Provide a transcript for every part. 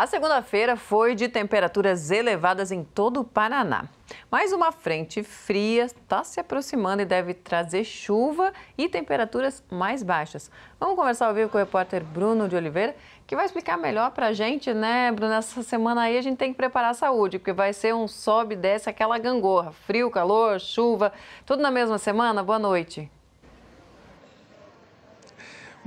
A segunda-feira foi de temperaturas elevadas em todo o Paraná. Mais uma frente fria está se aproximando e deve trazer chuva e temperaturas mais baixas. Vamos conversar ao vivo com o repórter Bruno de Oliveira, que vai explicar melhor para a gente, né, Bruno? Essa semana aí a gente tem que preparar a saúde, porque vai ser um sobe e desce aquela gangorra. Frio, calor, chuva, tudo na mesma semana. Boa noite.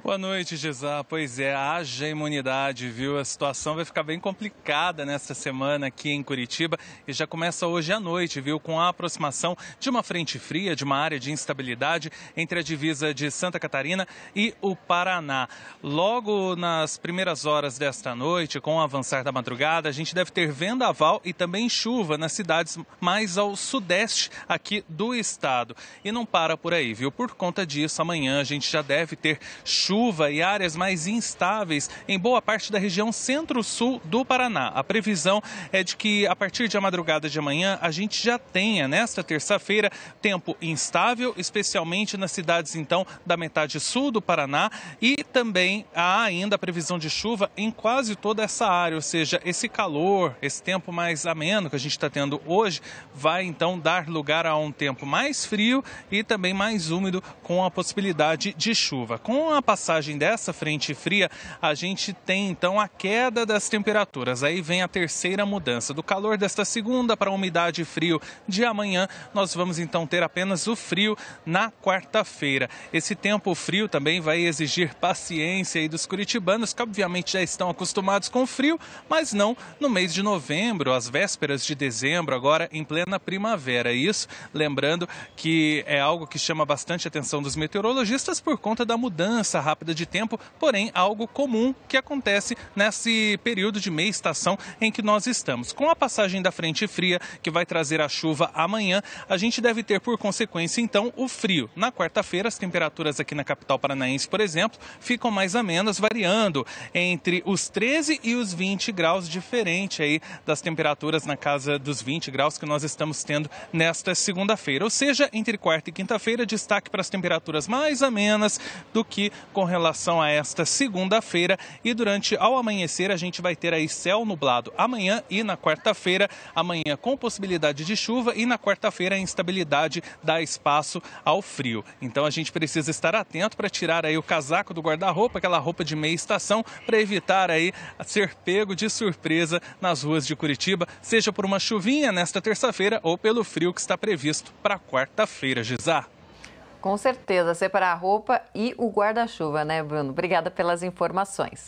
Boa noite, Gisá. Pois é, haja imunidade, viu? A situação vai ficar bem complicada nesta semana aqui em Curitiba e já começa hoje à noite, viu? Com a aproximação de uma frente fria, de uma área de instabilidade entre a divisa de Santa Catarina e o Paraná. Logo nas primeiras horas desta noite, com o avançar da madrugada, a gente deve ter vendaval e também chuva nas cidades mais ao sudeste aqui do estado. E não para por aí, viu? Por conta disso, amanhã a gente já deve ter chuva chuva e áreas mais instáveis em boa parte da região centro-sul do Paraná. A previsão é de que a partir de a madrugada de amanhã a gente já tenha nesta terça-feira tempo instável, especialmente nas cidades então da metade sul do Paraná e também há ainda a previsão de chuva em quase toda essa área, ou seja, esse calor, esse tempo mais ameno que a gente está tendo hoje vai então dar lugar a um tempo mais frio e também mais úmido com a possibilidade de chuva. Com a passagem passagem dessa frente fria, a gente tem então a queda das temperaturas. Aí vem a terceira mudança. Do calor desta segunda para a umidade e frio de amanhã, nós vamos então ter apenas o frio na quarta-feira. Esse tempo frio também vai exigir paciência aí dos curitibanos, que obviamente já estão acostumados com frio, mas não no mês de novembro, às vésperas de dezembro, agora em plena primavera. É isso, lembrando que é algo que chama bastante atenção dos meteorologistas por conta da mudança rápida rápida de tempo, porém algo comum que acontece nesse período de meia estação em que nós estamos. Com a passagem da frente fria, que vai trazer a chuva amanhã, a gente deve ter por consequência então o frio. Na quarta-feira, as temperaturas aqui na capital paranaense, por exemplo, ficam mais amenas, variando entre os 13 e os 20 graus, diferente aí das temperaturas na casa dos 20 graus que nós estamos tendo nesta segunda-feira. Ou seja, entre quarta e quinta-feira, destaque para as temperaturas mais amenas do que com com relação a esta segunda-feira e durante ao amanhecer a gente vai ter aí céu nublado amanhã e na quarta-feira, amanhã com possibilidade de chuva e na quarta-feira a instabilidade dá espaço ao frio. Então a gente precisa estar atento para tirar aí o casaco do guarda-roupa, aquela roupa de meia estação, para evitar aí ser pego de surpresa nas ruas de Curitiba, seja por uma chuvinha nesta terça-feira ou pelo frio que está previsto para quarta-feira, Gisar. Com certeza, separar a roupa e o guarda-chuva, né, Bruno? Obrigada pelas informações.